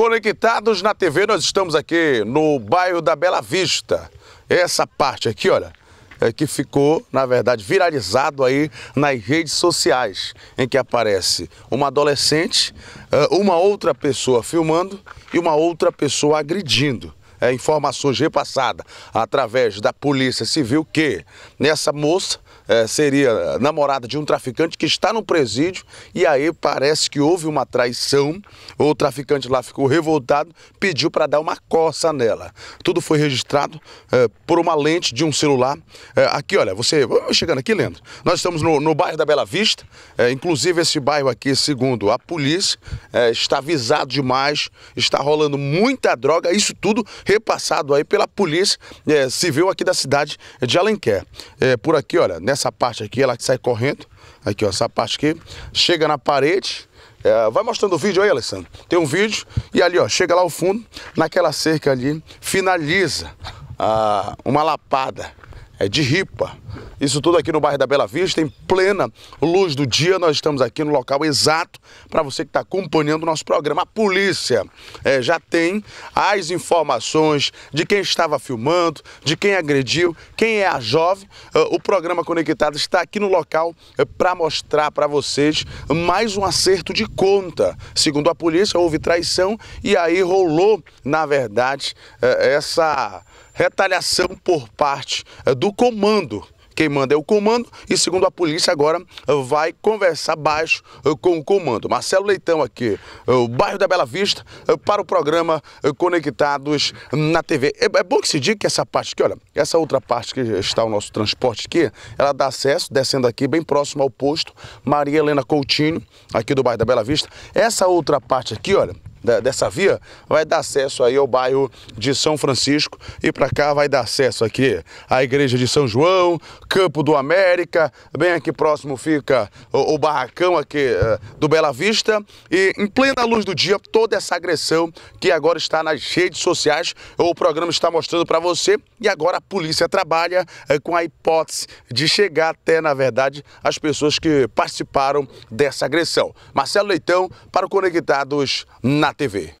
Conectados na TV, nós estamos aqui no bairro da Bela Vista. Essa parte aqui, olha, é que ficou, na verdade, viralizado aí nas redes sociais, em que aparece uma adolescente, eh, uma outra pessoa filmando e uma outra pessoa agredindo é, informações repassadas através da Polícia Civil que nessa moça é, seria namorada de um traficante que está no presídio e aí parece que houve uma traição. O traficante lá ficou revoltado, pediu para dar uma coça nela. Tudo foi registrado é, por uma lente de um celular. É, aqui, olha, você chegando aqui, Leandro. Nós estamos no, no bairro da Bela Vista. É, inclusive esse bairro aqui, segundo a polícia, é, está avisado demais, está rolando muita droga. Isso tudo repassado aí pela Polícia é, Civil aqui da cidade de Alenquer. É, por aqui, olha, nessa parte aqui, ela sai correndo, aqui ó, essa parte aqui, chega na parede, é, vai mostrando o vídeo aí, Alessandro. Tem um vídeo e ali, ó, chega lá ao fundo, naquela cerca ali, finaliza ah, uma lapada é, de ripa. Isso tudo aqui no bairro da Bela Vista, em plena luz do dia. Nós estamos aqui no local exato para você que está acompanhando o nosso programa. A polícia é, já tem as informações de quem estava filmando, de quem agrediu, quem é a jovem. É, o programa Conectado está aqui no local é, para mostrar para vocês mais um acerto de conta. Segundo a polícia, houve traição e aí rolou, na verdade, é, essa retaliação por parte eh, do comando quem manda é o comando e segundo a polícia agora eh, vai conversar baixo eh, com o comando. Marcelo Leitão aqui, o bairro da Bela Vista, para o programa Conectados na TV. É, é bom que se diga que essa parte aqui, olha, essa outra parte que está o nosso transporte aqui, ela dá acesso, descendo aqui bem próximo ao posto Maria Helena Coutinho, aqui do bairro da Bela Vista. Essa outra parte aqui, olha, dessa via vai dar acesso aí ao bairro de São Francisco e para cá vai dar acesso aqui à igreja de São João, Campo do América, bem aqui próximo fica o, o barracão aqui uh, do Bela Vista e em plena luz do dia toda essa agressão que agora está nas redes sociais, o programa está mostrando para você e agora a polícia trabalha uh, com a hipótese de chegar até na verdade as pessoas que participaram dessa agressão. Marcelo Leitão para o Conectados na TV.